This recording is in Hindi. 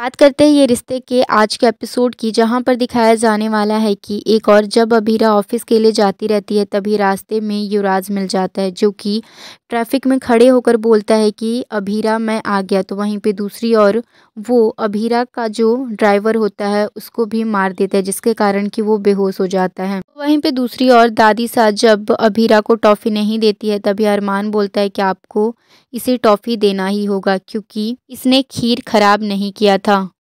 बात करते हैं ये रिश्ते के आज के एपिसोड की जहाँ पर दिखाया जाने वाला है कि एक और जब अभीरा ऑफिस के लिए जाती रहती है तभी रास्ते में युवराज मिल जाता है जो कि ट्रैफिक में खड़े होकर बोलता है कि अभीरा मैं आ गया तो वहीं पे दूसरी ओर वो अभीरा का जो ड्राइवर होता है उसको भी मार देता है जिसके कारण कि वो बेहोश हो जाता है वहीं पे दूसरी ओर दादी साथ जब अभीरा को टॉफ़ी नहीं देती है तभी अरमान बोलता है कि आपको इसे टॉफ़ी देना ही होगा क्योंकि इसने खीर खराब नहीं किया था